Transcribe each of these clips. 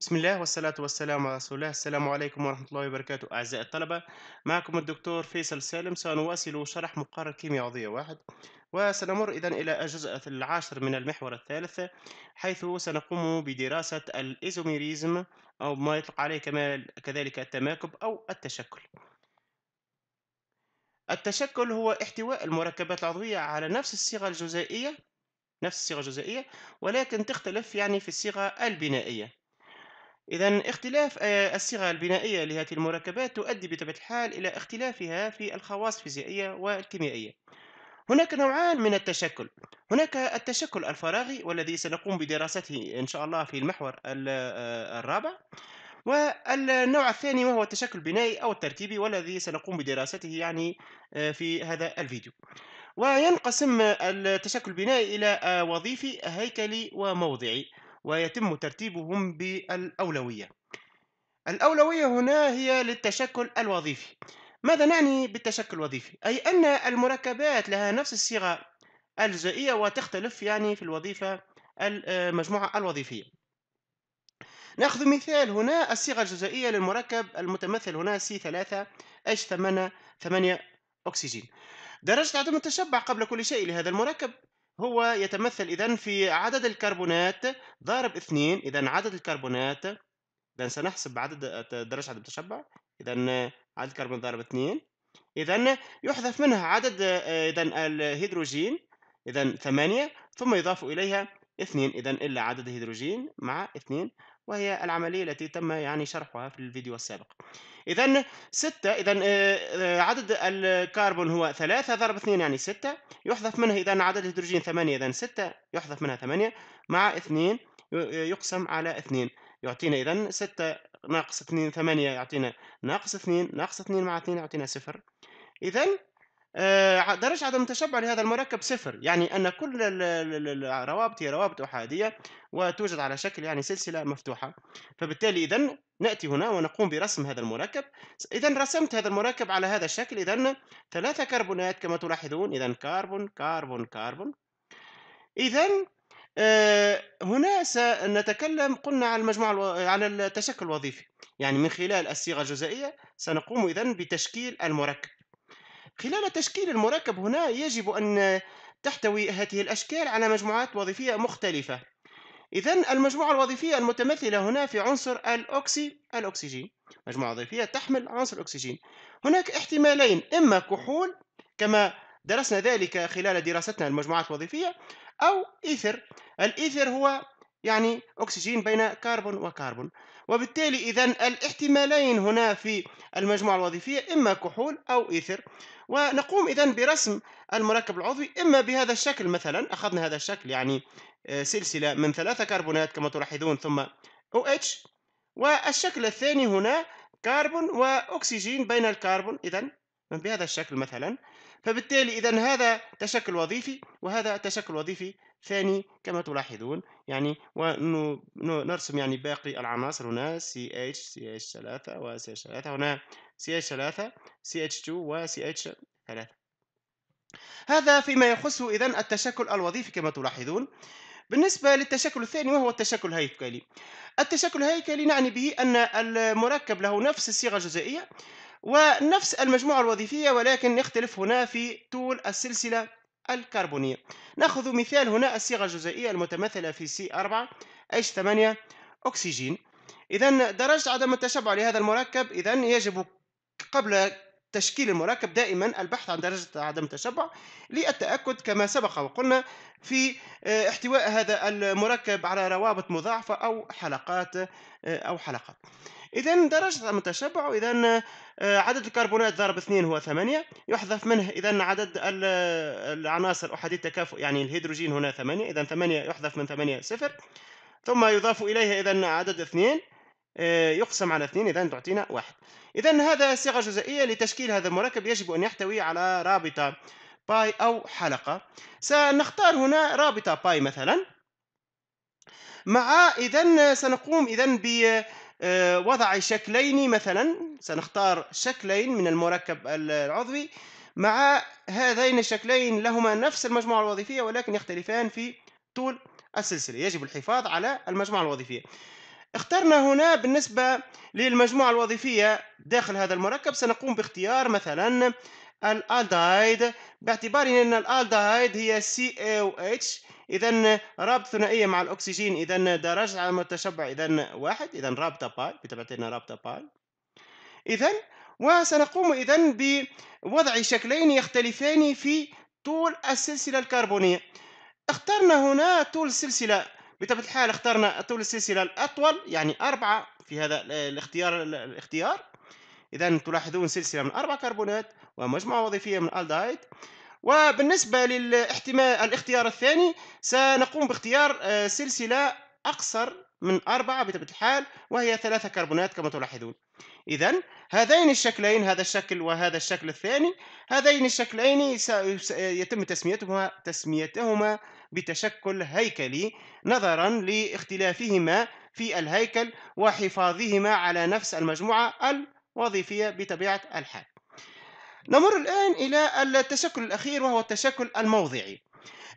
بسم الله والصلاة والسلام على رسول الله السلام عليكم ورحمة الله وبركاته أعزائي الطلبة معكم الدكتور فيصل سالم سنواصل شرح مقرر كيمياء عضوية واحد وسنمر إذا إلى الجزء العاشر من المحور الثالث حيث سنقوم بدراسة الإيزوميريزم أو ما يطلق عليه كذلك التماكب أو التشكل التشكل هو احتواء المركبات العضوية على نفس الصيغة الجزيئية نفس الصيغة الجزيئية ولكن تختلف يعني في الصيغة البنائية إذا اختلاف آه، الصيغة البنائية لهذه المركبات تؤدي بطبيعة الحال إلى اختلافها في الخواص الفيزيائية والكيميائية. هناك نوعان من التشكل، هناك التشكل الفراغي والذي سنقوم بدراسته إن شاء الله في المحور آه، الرابع، والنوع الثاني وهو التشكل البنائي أو التركيبي والذي سنقوم بدراسته يعني آه، في هذا الفيديو. وينقسم التشكل البنائي إلى وظيفي، هيكلي وموضعي. ويتم ترتيبهم بالأولوية الأولوية هنا هي للتشكل الوظيفي ماذا نعني بالتشكل الوظيفي؟ أي أن المركبات لها نفس الصيغة الجزائية وتختلف يعني في الوظيفة المجموعة الوظيفية نأخذ مثال هنا الصيغة الجزائية للمركب المتمثل هنا C3H8 8 أكسجين درجة عدم التشبع قبل كل شيء لهذا المركب هو يتمثل إذا في عدد الكربونات ضارب اثنين إذا عدد الكربونات إذا سنحسب عدد درجة عدد التشبع إذا عدد الكربون ضارب اثنين إذا يحذف منها عدد إذا الهيدروجين إذا ثمانية ثم يضاف إليها اثنين إذا إلا عدد الهيدروجين مع اثنين وهي العملية التي تم يعني شرحها في الفيديو السابق إذا ستة إذا آه، آه، عدد الكربون هو ثلاثة ضرب اثنين يعني ستة يحذف منها إذا عدد الهيدروجين ثمانية إذا ستة يحذف منها ثمانية مع اثنين آه، يقسم على اثنين يعطينا إذا ستة ناقص اثنين ثمانية يعطينا ناقص اثنين ناقص اثنين مع اثنين يعطينا صفر إذا آه، درجة عدم التشبع لهذا المركب صفر يعني أن كل الروابط هي روابط أحادية وتوجد على شكل يعني سلسلة مفتوحة فبالتالي إذا نأتي هنا ونقوم برسم هذا المركب إذا رسمت هذا المركب على هذا الشكل إذا ثلاثة كربونات كما تلاحظون إذا كربون كربون كربون إذا آه، هنا سنتكلم قلنا على المجموعة الو... على التشكل الوظيفي يعني من خلال الصيغة الجزائية سنقوم إذا بتشكيل المركب خلال تشكيل المركب هنا يجب أن تحتوي هذه الأشكال على مجموعات وظيفية مختلفة إذا المجموعة الوظيفية المتمثلة هنا في عنصر الأوكسي الأكسجين مجموعة وظيفية تحمل عنصر الأكسجين هناك احتمالين إما كحول كما درسنا ذلك خلال دراستنا المجموعات الوظيفية أو إيثر الإيثر هو يعني أكسجين بين كربون وكربون وبالتالي إذا الاحتمالين هنا في المجموعة الوظيفية إما كحول أو إيثر ونقوم إذا برسم المركب العضوي إما بهذا الشكل مثلا أخذنا هذا الشكل يعني آه، سلسلة من ثلاثة كربونات كما تلاحظون ثم OH والشكل الثاني هنا كربون وأكسجين بين الكربون إذا بهذا الشكل مثلا فبالتالي إذا هذا تشكل وظيفي وهذا تشكل وظيفي ثاني كما تلاحظون يعني ونرسم يعني باقي العناصر هنا CH CH3 و CH3 هنا CH3 CH2 و CH3 هذا فيما يخص إذا التشكل الوظيفي كما تلاحظون بالنسبة للتشكل الثاني وهو التشكل الهيكلي التشكل الهيكلي نعني به أن المركب له نفس الصيغة الجزائية ونفس المجموعة الوظيفية ولكن نختلف هنا في طول السلسلة الكربونية نأخذ مثال هنا الصيغة الجزيئية المتمثلة في c 4 h 8 أكسجين إذا درجة عدم التشبع لهذا المركب إذا يجب قبل تشكيل المركب دائما البحث عن درجة عدم التشبع للتأكد كما سبق وقلنا في آه، احتواء هذا المركب على روابط مضاعفة أو حلقات آه، أو حلقات إذا درجة عدم التشبع إذا آه، عدد الكربونات ضرب 2 هو 8 يحذف منه إذا عدد العناصر أحادية التكافؤ يعني الهيدروجين هنا 8 إذا 8 يحذف من 8 صفر ثم يضاف إليها إذا عدد 2 آه، يقسم على اثنين إذا تعطينا واحد إذا هذا صيغة جزئيه لتشكيل هذا المركب يجب أن يحتوي على رابطة باي أو حلقة سنختار هنا رابطة باي مثلا مع إذا سنقوم إذا بوضع آه، شكلين مثلا سنختار شكلين من المركب العضوي مع هذين الشكلين لهما نفس المجموعة الوظيفية ولكن يختلفان في طول السلسلة يجب الحفاظ على المجموعة الوظيفية اخترنا هنا بالنسبة للمجموعة الوظيفية داخل هذا المركب سنقوم باختيار مثلا الالدهايد باعتبار ان الالدهايد هي اتش اذا رابط ثنائية مع الاكسجين اذا درجة المتشبع اذا واحد اذا رابطة باي بتبعتنا رابطة باي اذا وسنقوم اذا بوضع شكلين يختلفان في طول السلسلة الكربونية اخترنا هنا طول السلسلة بطبيعه الحال اخترنا طول السلسله الاطول يعني اربعه في هذا الاختيار الاختيار اذا تلاحظون سلسله من اربع كربونات ومجموعه وظيفيه من الدهايد وبالنسبه للاحتمال الاختيار الثاني سنقوم باختيار آه، سلسله اقصر من أربعة بطبيعة الحال وهي ثلاثة كربونات كما تلاحظون إذا هذين الشكلين هذا الشكل وهذا الشكل الثاني هذين الشكلين يتم تسميتهما تسميتهما بتشكل هيكلي نظرا لاختلافهما في الهيكل وحفاظهما على نفس المجموعة الوظيفية بطبيعة الحال نمر الآن إلى التشكل الأخير وهو التشكل الموضعي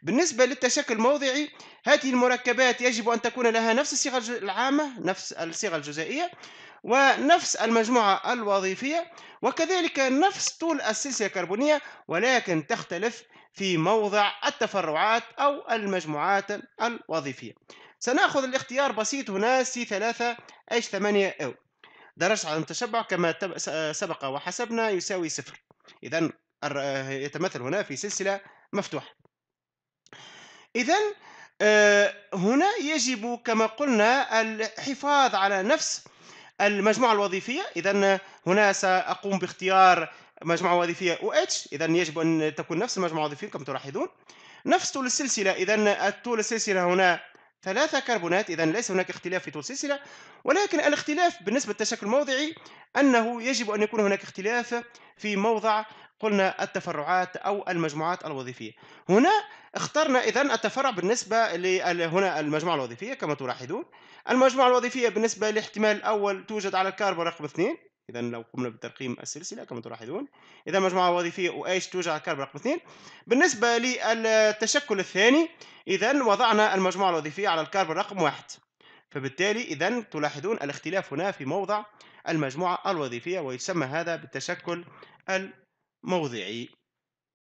بالنسبة للتشكل الموضعي هذه المركبات يجب أن تكون لها نفس الصيغة العامة نفس الصيغة الجزائية ونفس المجموعة الوظيفية وكذلك نفس طول السلسلة الكربونية ولكن تختلف في موضع التفرعات أو المجموعات الوظيفية سنأخذ الاختيار بسيط هنا C3H8O درجة عدم التشبع كما سبق وحسبنا يساوي صفر إذا يتمثل هنا في سلسلة مفتوحة إذا آه، هنا يجب كما قلنا الحفاظ على نفس المجموعة الوظيفية إذا هنا سأقوم باختيار مجموعة وظيفية OH إذا يجب أن تكون نفس المجموعة الوظيفية كما تلاحظون نفس طول السلسلة إذا طول السلسلة هنا ثلاثة كربونات إذا ليس هناك اختلاف في طول السلسلة ولكن الاختلاف بالنسبة للتشكل الموضعي أنه يجب أن يكون هناك اختلاف في موضع قلنا التفرعات أو المجموعات الوظيفية هنا اخترنا إذا التفرع بالنسبة هنا المجموعة الوظيفية كما تلاحظون المجموعة الوظيفية بالنسبة للاحتمال الأول توجد على الكربون رقم 2 اذا لو قمنا بترقيم السلسله كما تلاحظون اذا مجموعه وظيفيه و اتش توجد على رقم 2 بالنسبه للتشكل الثاني اذا وضعنا المجموعه الوظيفيه على الكرب رقم 1 فبالتالي اذا تلاحظون الاختلاف هنا في موضع المجموعه الوظيفيه ويسمى هذا بالتشكل الموضعي